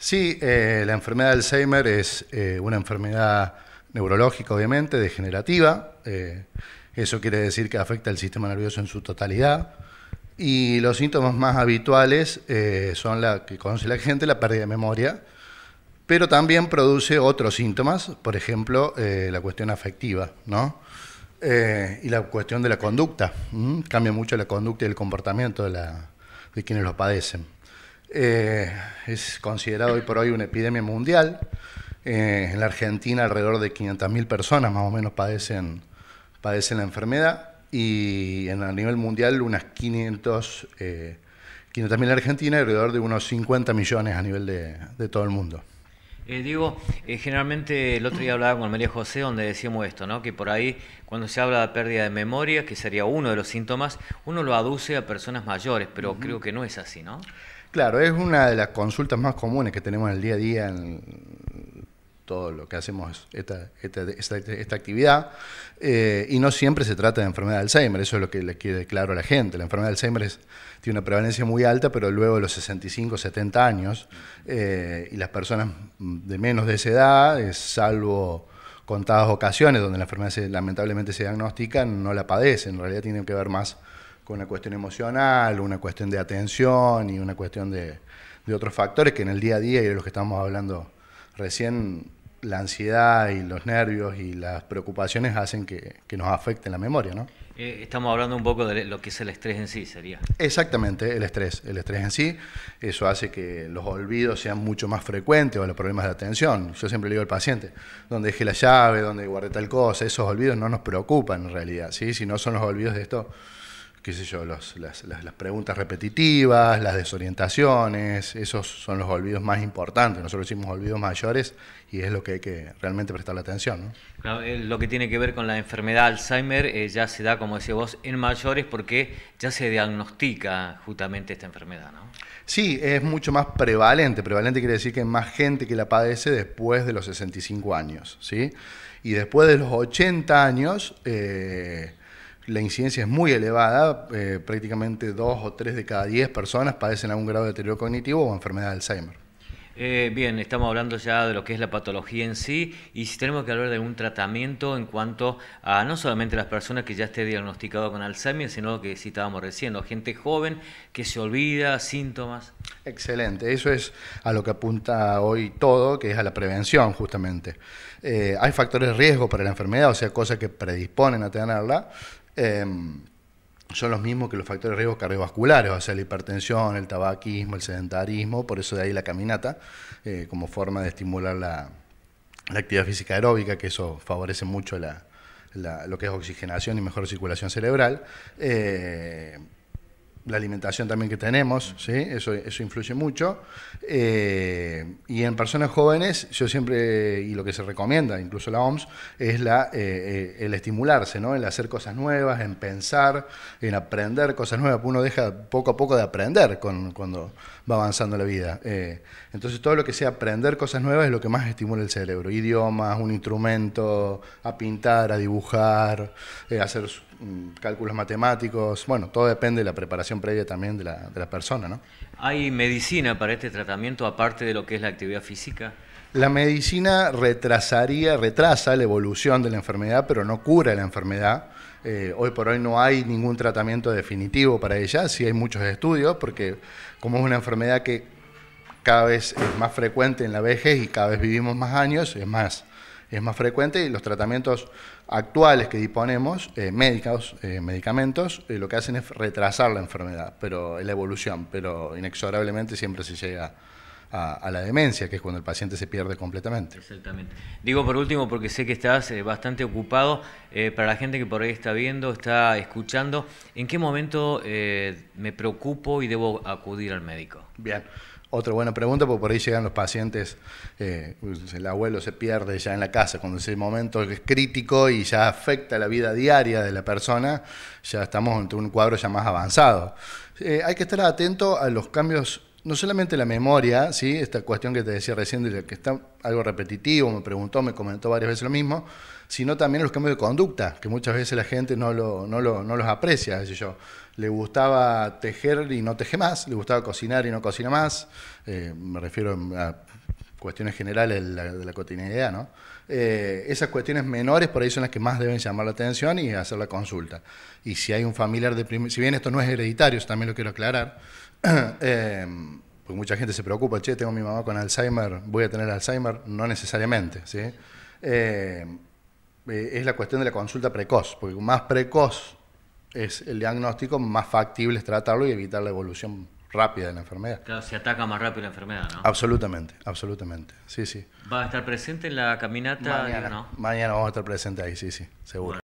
Sí, eh, la enfermedad de Alzheimer es eh, una enfermedad neurológica, obviamente, degenerativa. Eh, eso quiere decir que afecta al sistema nervioso en su totalidad. Y los síntomas más habituales son la que conoce la gente, la pérdida de memoria, pero también produce otros síntomas, por ejemplo, la cuestión afectiva, ¿no? y la cuestión de la conducta. Cambia mucho la conducta y el comportamiento de, de quienes lo padecen. Eh, es considerado hoy por hoy una epidemia mundial. Eh, en la Argentina alrededor de 500.000 personas más o menos padecen, padecen la enfermedad y en, a nivel mundial unas 500, 500.000 en Argentina y alrededor de unos 50 millones a nivel de, todo el mundo. Eh, digo, eh, generalmente el otro día hablaba con María José donde decíamos esto, ¿no? que por ahí cuando se habla de pérdida de memoria, que sería uno de los síntomas, uno lo aduce a personas mayores, pero creo que no es así, ¿no? Claro, es una de las consultas más comunes que tenemos en el día a día en todo lo que hacemos esta, actividad, eh, y no siempre se trata de enfermedad de Alzheimer, eso es lo que le quede claro a la gente. La enfermedad de Alzheimer tiene una prevalencia muy alta, pero luego de los 65, 70 años, eh, y las personas de menos de esa edad, eh, salvo contadas ocasiones donde la enfermedad lamentablemente se diagnostica, no la padecen, en realidad tienen que ver más con una cuestión emocional, una cuestión de atención y una cuestión de, otros factores que en el día a día y de los que estamos hablando recién, la ansiedad y los nervios y las preocupaciones hacen que, nos afecte la memoria, ¿no? Eh, estamos hablando un poco de lo que es el estrés en sí, sería. Exactamente, el estrés. El estrés en sí, eso hace que los olvidos sean mucho más frecuentes o los problemas de atención. Yo siempre le digo al paciente, donde dejé la llave, donde guardé tal cosa, esos olvidos no nos preocupan en realidad, ¿sí? Si no son los olvidos de esto qué sé yo, las, preguntas repetitivas, las desorientaciones, esos son los olvidos más importantes. Nosotros decimos olvidos mayores y es lo que hay que realmente la atención. Eh, lo que tiene que ver con la enfermedad Alzheimer eh, ya se da, como decía vos, en mayores porque ya se diagnostica justamente esta enfermedad, ¿no? Sí, es mucho más prevalente. Prevalente quiere decir que hay más gente que la padece después de los 65 años, ¿sí? Y después de los 80 años... Eh, la incidencia es muy elevada, eh, prácticamente dos o tres de cada diez personas padecen algún grado de deterioro cognitivo o enfermedad de Alzheimer. Eh, bien, estamos hablando ya de lo que es la patología en sí y si tenemos que hablar de un tratamiento en cuanto a no solamente las personas que ya esté diagnosticadas con Alzheimer, sino que estábamos recién, la gente joven que se olvida síntomas. Excelente, eso es a lo que apunta hoy todo, que es a la prevención justamente. Eh, hay factores de riesgo para la enfermedad, o sea, cosas que predisponen a tenerla, Em, son los mismos que los factores de riesgo cardiovasculares, o sea, la hipertensión, el tabaquismo, el sedentarismo, por eso de ahí la caminata, eh, como forma de estimular la, actividad física aeróbica, que eso favorece mucho lo que es oxigenación y mejor circulación cerebral. Eh, la alimentación también que tenemos, ¿sí? eso, eso influye mucho. Eh, y en personas jóvenes, yo siempre, y lo que se recomienda, incluso la OMS, es la, eh, eh, el estimularse, ¿no? el hacer cosas nuevas, en pensar, en aprender cosas nuevas. Uno deja poco a poco de aprender con, cuando va avanzando la vida. entonces todo lo que sea aprender cosas nuevas es lo que más estimula el cerebro. Idiomas, un instrumento, a pintar, a dibujar, hacer mm, cálculos matemáticos. Bueno, todo depende de la preparación previa también de la, persona. ¿no? ¿Hay medicina para este tratamiento aparte de lo que es la actividad física? La medicina retrasaría, retrasa la evolución de la enfermedad, pero no cura la enfermedad. Eh, hoy por hoy no hay ningún tratamiento definitivo para ella, sí hay muchos estudios, porque como es una enfermedad que cada vez es más frecuente en la vejez y cada vez vivimos más años, es más es más frecuente y los tratamientos actuales que disponemos, eh, médicos, eh, medicamentos, eh, lo que hacen es retrasar la enfermedad, pero la evolución, pero inexorablemente siempre se llega a, la demencia, que es cuando el paciente se pierde completamente. Exactamente. Digo por último, porque sé que estás bastante ocupado, para la gente que por ahí está viendo, está escuchando, ¿en qué momento me preocupo y debo acudir al médico? Bien, otra buena pregunta, porque por ahí llegan los pacientes, eh, el abuelo se pierde ya en la casa, cuando ese momento es crítico y ya afecta la vida diaria de la persona, ya estamos ante un cuadro ya más avanzado. Eh, hay que estar atento a los cambios no solamente la memoria, ¿sí? esta cuestión que te decía recién, de que está algo repetitivo, me preguntó, me comentó varias veces lo mismo, sino también los cambios de conducta, que muchas veces la gente no, lo, no, los aprecia. Es yo, le gustaba tejer y no teje más, le gustaba cocinar y no cocina más, eh, me refiero a cuestiones generales de la, cotidianidad, ¿no? Eh, esas cuestiones menores por ahí son las que más deben llamar la atención y hacer la consulta. Y si hay un familiar de si bien esto no es hereditario, también lo quiero aclarar, eh, porque mucha gente se preocupa, che, tengo mi mamá con Alzheimer, voy a tener Alzheimer, no necesariamente, ¿sí? Eh, es la cuestión de la consulta precoz, porque más precoz es el diagnóstico, más factible es tratarlo y evitar la evolución rápida de la enfermedad. Claro, se ataca más rápido la enfermedad, ¿no? Absolutamente, absolutamente. Sí, sí. ¿Va a estar presente en la caminata? Mañana, no? mañana vamos a estar presente ahí, sí, sí, seguro.